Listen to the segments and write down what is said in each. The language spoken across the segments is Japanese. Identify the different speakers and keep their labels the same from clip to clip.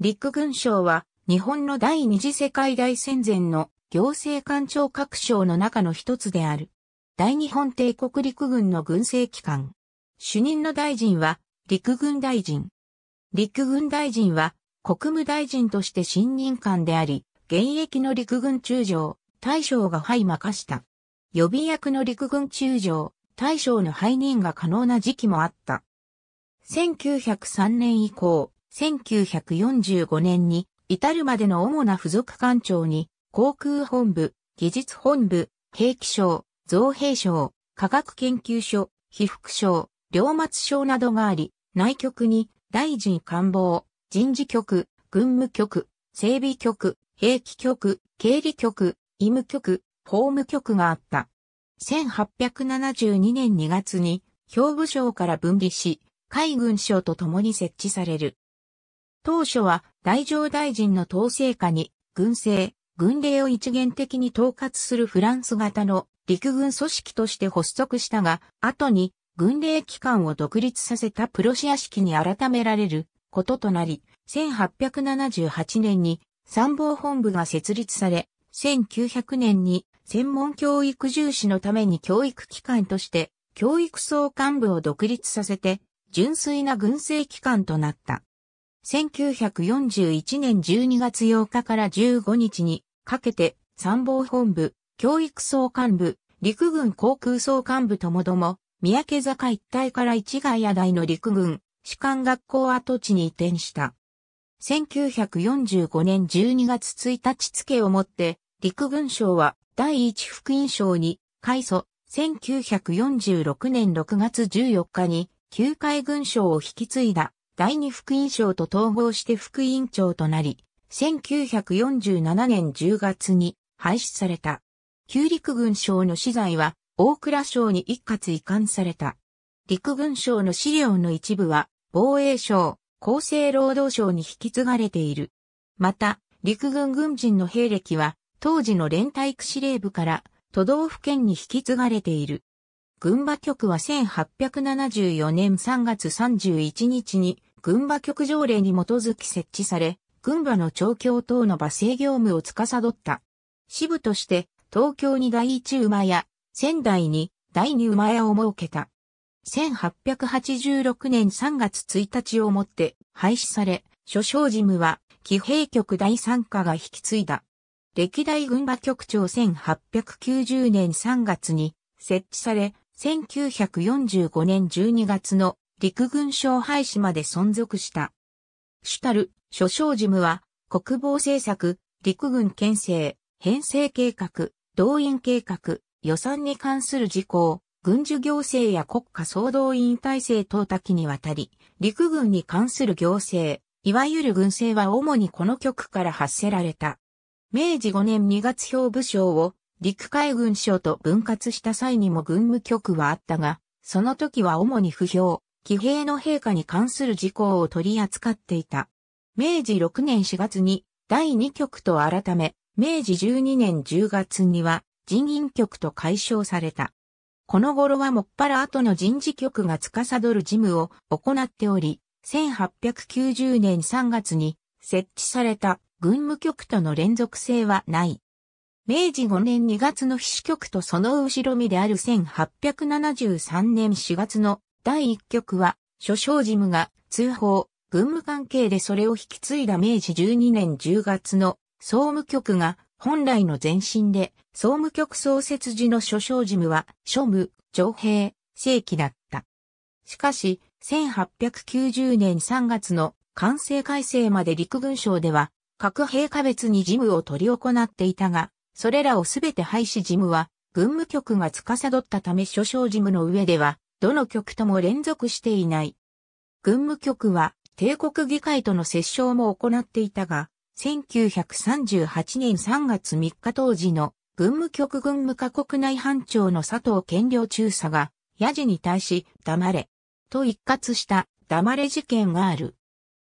Speaker 1: 陸軍省は日本の第二次世界大戦前の行政官庁各省の中の一つである。大日本帝国陸軍の軍政機関。主任の大臣は陸軍大臣。陸軍大臣は国務大臣として新任官であり、現役の陸軍中将、大将が敗任した。予備役の陸軍中将、大将の敗任が可能な時期もあった。1903年以降、1945年に至るまでの主な付属官庁に航空本部、技術本部、兵器省、造兵省、科学研究所、被服省、両末省などがあり、内局に大臣官房、人事局、軍務局、整備局、兵器局、経理局、医務局、法務局があった。1872年2月に、兵部省から分離し、海軍省と共に設置される。当初は大乗大臣の統制下に軍政、軍令を一元的に統括するフランス型の陸軍組織として発足したが、後に軍令機関を独立させたプロシア式に改められることとなり、1878年に参謀本部が設立され、1900年に専門教育重視のために教育機関として教育総幹部を独立させて、純粋な軍政機関となった。1941年12月8日から15日にかけて参謀本部、教育総監部、陸軍航空総監部ともども、三宅坂一帯から市外野台の陸軍、士官学校跡地に移転した。1945年12月1日付をもって、陸軍省は第一福音省に改祖、1946年6月14日に、旧海軍省を引き継いだ第二副院長と統合して副院長となり、1947年10月に廃止された。旧陸軍省の資材は大倉省に一括移管された。陸軍省の資料の一部は防衛省、厚生労働省に引き継がれている。また、陸軍軍人の兵歴は当時の連隊区司令部から都道府県に引き継がれている。群馬局は1874年3月31日に群馬局条例に基づき設置され、群馬の調教等の罵声業務を司った。支部として東京に第一馬屋、仙台に第二馬屋を設けた。1886年3月1日をもって廃止され、諸小事務は騎兵局第三課が引き継いだ。歴代群馬局長1890年3月に設置され、1945年12月の陸軍省廃止まで存続した。主たる諸省事務は国防政策、陸軍憲政、編成計画、動員計画、予算に関する事項、軍需行政や国家総動員体制等多岐にわたり、陸軍に関する行政、いわゆる軍政は主にこの局から発せられた。明治5年2月表部省を陸海軍省と分割した際にも軍務局はあったが、その時は主に不評、騎兵の陛下に関する事項を取り扱っていた。明治6年4月に第2局と改め、明治12年10月には人員局と解消された。この頃はもっぱら後の人事局が司る事務を行っており、1890年3月に設置された軍務局との連続性はない。明治5年2月の秘書局とその後ろ身である1873年4月の第1局は、諸将事務が通報、軍務関係でそれを引き継いだ明治12年10月の総務局が本来の前身で、総務局創設時の諸将事務は、庶務、上兵、正規だった。しかし、1890年3月の完成改正まで陸軍省では、核兵下別に事務を取り行っていたが、それらをすべて廃止事務は、軍務局が司ったため所掌事務の上では、どの局とも連続していない。軍務局は、帝国議会との折衝も行っていたが、1938年3月3日当時の軍務局軍務課国内班長の佐藤健良中佐が、野次に対し、黙れ、と一括した黙れ事件がある。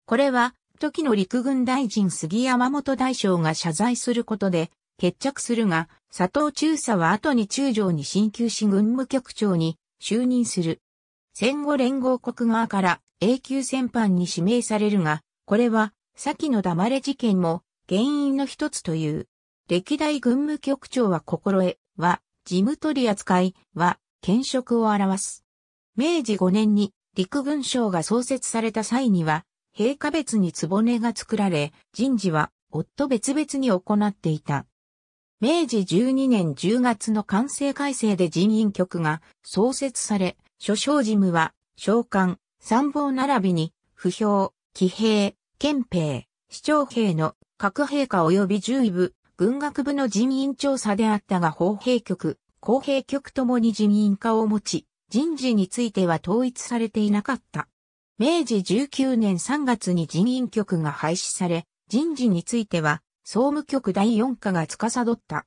Speaker 1: これは、時の陸軍大臣杉山本大将が謝罪することで、決着するが、佐藤中佐は後に中将に進級し軍務局長に就任する。戦後連合国側から永久戦犯に指名されるが、これは先の黙れ事件も原因の一つという。歴代軍務局長は心得は事務取扱いは兼職を表す。明治5年に陸軍省が創設された際には、陛下別に壺根が作られ、人事は夫別々に行っていた。明治12年10月の完成改正で人員局が創設され、所省事務は、召喚、参謀並びに、不評、騎兵、憲兵、市長兵の各陛下及び獣医部、軍学部の人員調査であったが法兵局、公兵局ともに人員化を持ち、人事については統一されていなかった。明治19年3月に人員局が廃止され、人事については総務局第四課が司った。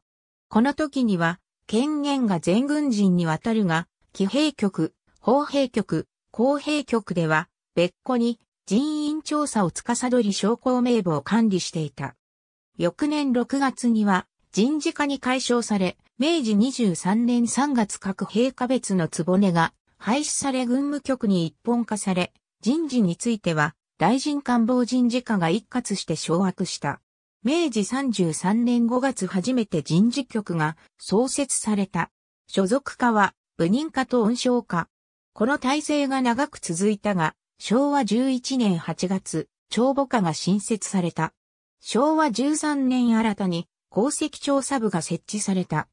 Speaker 1: この時には、権限が全軍人にわたるが、騎兵局、砲兵局、工兵局では、別個に人員調査を司り商工名簿を管理していた。翌年6月には、人事課に解消され、明治23年3月各兵科別の局が廃止され軍務局に一本化され、人事については、大臣官房人事課が一括して掌握した。明治33年5月初めて人事局が創設された。所属化は、部人化と恩賞化。この体制が長く続いたが、昭和11年8月、帳簿課が新設された。昭和13年新たに、功績調査部が設置された。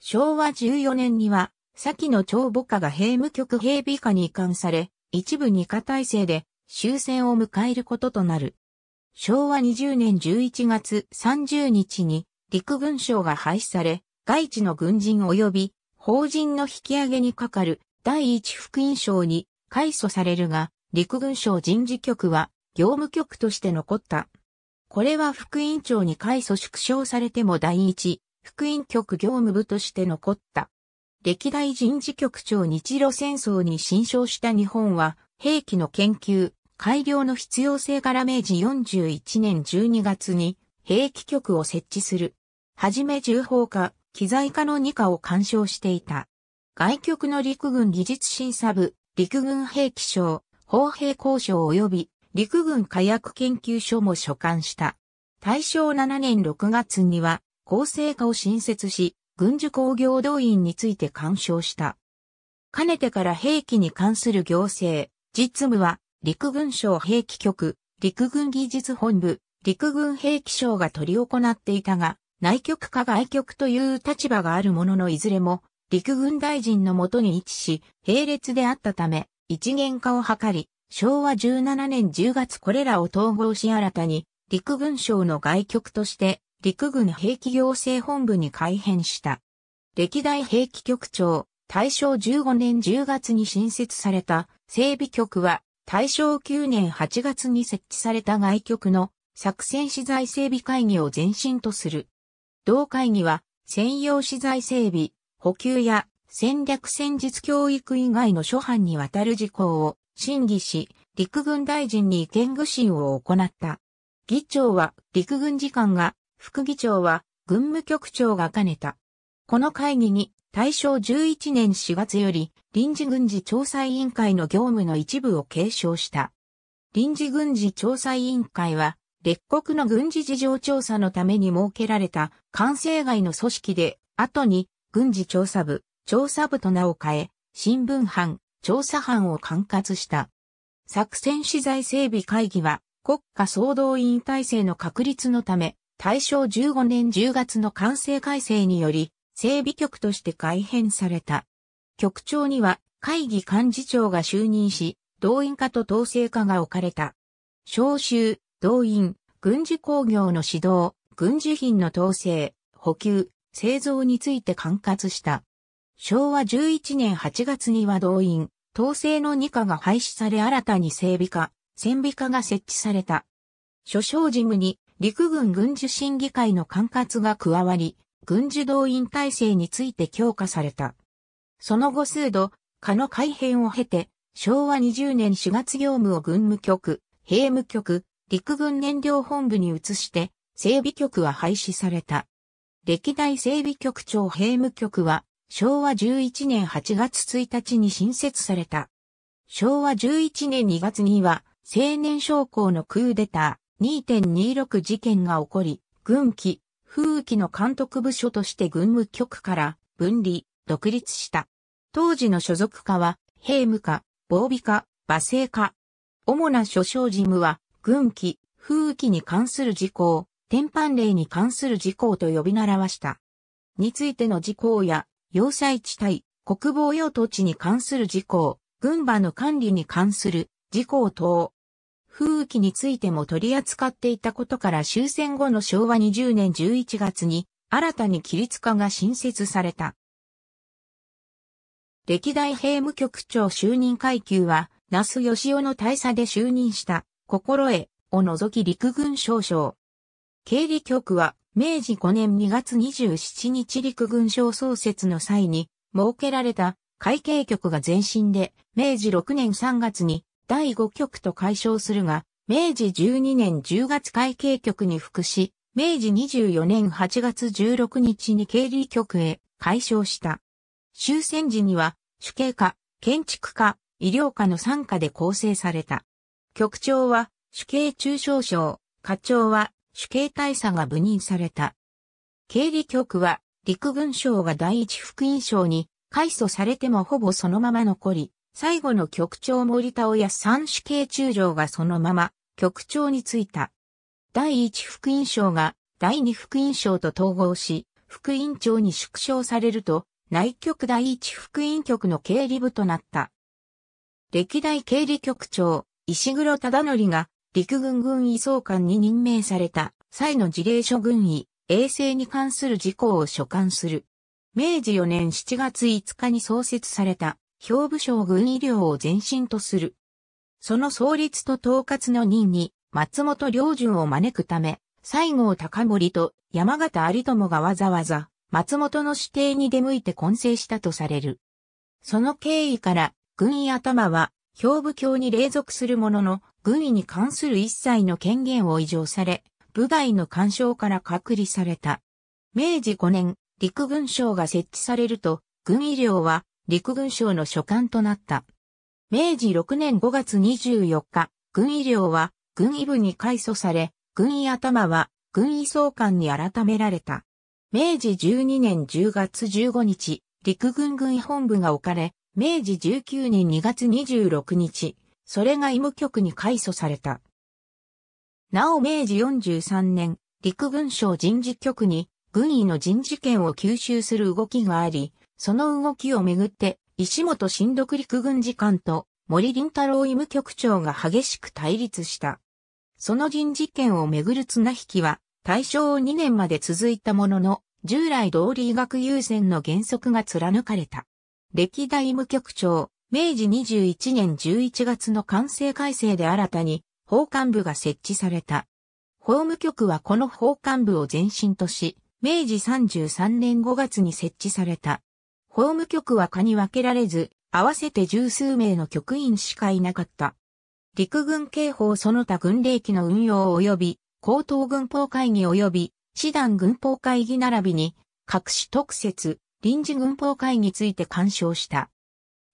Speaker 1: 昭和14年には、先の帳簿課が兵務局兵備課に移管され、一部二課体制で終戦を迎えることとなる。昭和20年11月30日に陸軍省が廃止され、外地の軍人及び法人の引き上げにかかる第一福音省に改組されるが、陸軍省人事局は業務局として残った。これは副院長に改組縮小されても第一福音局業務部として残った。歴代人事局長日露戦争に新傷した日本は兵器の研究、改良の必要性から明治41年12月に兵器局を設置する。はじめ重砲化、機材化の2課を干渉していた。外局の陸軍技術審査部、陸軍兵器省、砲兵交渉及び陸軍火薬研究所も所管した。大正7年6月には、構成課を新設し、軍需工業動員について干渉した。かねてから兵器に関する行政、実務は陸軍省兵器局、陸軍技術本部、陸軍兵器省が取り行っていたが、内局か外局という立場があるもののいずれも、陸軍大臣のもとに位置し、並列であったため、一元化を図り、昭和17年10月これらを統合し新たに、陸軍省の外局として、陸軍兵器行政本部に改編した。歴代兵器局長、大正15年10月に新設された整備局は、大正9年8月に設置された外局の作戦資材整備会議を前身とする。同会議は専用資材整備、補給や戦略戦術教育以外の諸般にわたる事項を審議し、陸軍大臣に意見具信を行った。議長は陸軍次官が、副議長は軍務局長が兼ねた。この会議に大正11年4月より臨時軍事調査委員会の業務の一部を継承した。臨時軍事調査委員会は、列国の軍事事情調査のために設けられた管制外の組織で、後に軍事調査部、調査部と名を変え、新聞班、調査班を管轄した。作戦資材整備会議は国家総動員体制の確立のため、大正15年10月の完成改正により、整備局として改編された。局長には会議幹事長が就任し、動員化と統制化が置かれた。招集、動員、軍事工業の指導、軍事品の統制、補給、製造について管轄した。昭和11年8月には動員、統制の2課が廃止され新たに整備課、戦備課が設置された。諸省事務に陸軍軍事審議会の管轄が加わり、軍事動員体制について強化された。その後数度、課の改編を経て、昭和20年4月業務を軍務局、兵務局、陸軍燃料本部に移して、整備局は廃止された。歴代整備局長兵務局は、昭和11年8月1日に新設された。昭和11年2月には、青年将校のクーデター2.26事件が起こり、軍機、風紀の監督部署として軍務局から分離、独立した。当時の所属課は、兵務課、防備課、馬政課。主な所掌事務は、軍機、風紀に関する事項、天板令に関する事項と呼び習わした。についての事項や、要塞地帯、国防用土地に関する事項、軍馬の管理に関する事項等、風紀についても取り扱っていたことから終戦後の昭和20年11月に新たに規律化が新設された。歴代兵務局長就任階級は、那須義雄の大佐で就任した、心得を除き陸軍少将。経理局は、明治5年2月27日陸軍省創設の際に、設けられた会計局が前身で、明治6年3月に第5局と解消するが、明治12年10月会計局に復し、明治24年8月16日に経理局へ解消した。終戦時には、主計課、建築課、医療課の参加で構成された。局長は、主計中小省、課長は、主計大佐が部任された。経理局は、陸軍省が第一副院省に、改組されてもほぼそのまま残り、最後の局長森田親三種系中将がそのまま局長に就いた。第一副院長が第二副院長と統合し、副院長に縮小されると、内局第一副院局の経理部となった。歴代経理局長、石黒忠則が陸軍軍医総監に任命された際の事例書軍医、衛生に関する事項を所管する。明治4年7月5日に創設された兵部省軍医療を前身とする。その創立と統括の任に、松本良順を招くため、西郷隆盛と山形有友がわざわざ、松本の指定に出向いて混成したとされる。その経緯から、軍医頭は、兵部教に隷属するものの、軍医に関する一切の権限を委譲され、部外の干渉から隔離された。明治5年、陸軍省が設置されると、軍医療は陸軍省の所管となった。明治6年5月24日、軍医療は軍医部に改組され、軍医頭は軍医総監に改められた。明治12年10月15日、陸軍軍医本部が置かれ、明治19年2月26日、それが医務局に改組された。なお明治43年、陸軍省人事局に軍医の人事権を吸収する動きがあり、その動きをめぐって、石本新独陸軍次官と森林太郎医務局長が激しく対立した。その人事権をめぐる綱引きは、大正2年まで続いたものの、従来通り医学優先の原則が貫かれた。歴代医務局長、明治21年11月の完成改正で新たに、法幹部が設置された。法務局はこの法幹部を前身とし、明治33年5月に設置された。法務局は課に分けられず、合わせて十数名の局員しかいなかった。陸軍警報その他軍令機の運用及び、高等軍法会議及び、師団軍法会議並びに、各種特設、臨時軍法会について干渉した。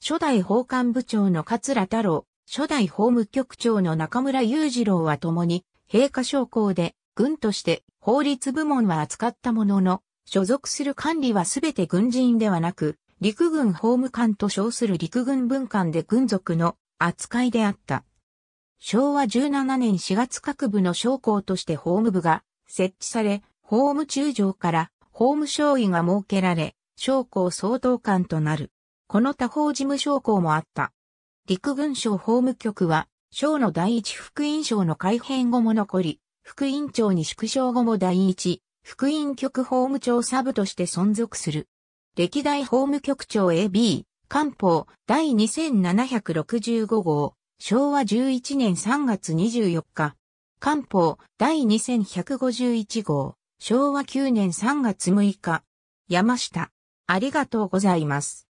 Speaker 1: 初代法官部長の桂太郎、初代法務局長の中村雄二郎は共に、陛下将校で、軍として法律部門は扱ったものの、所属する管理はすべて軍人ではなく、陸軍法務官と称する陸軍文官で軍属の扱いであった。昭和17年4月各部の将校として法務部が設置され、法務中将から法務省尉が設けられ、将校総統官となる。この他方事務将校もあった。陸軍省法務局は、省の第一副院長の改編後も残り、副院長に縮小後も第一福音局法務庁サブとして存続する。歴代法務局長 AB、官報第2765号、昭和11年3月24日。官報第2151号、昭和9年3月6日。山下。ありがとうございます。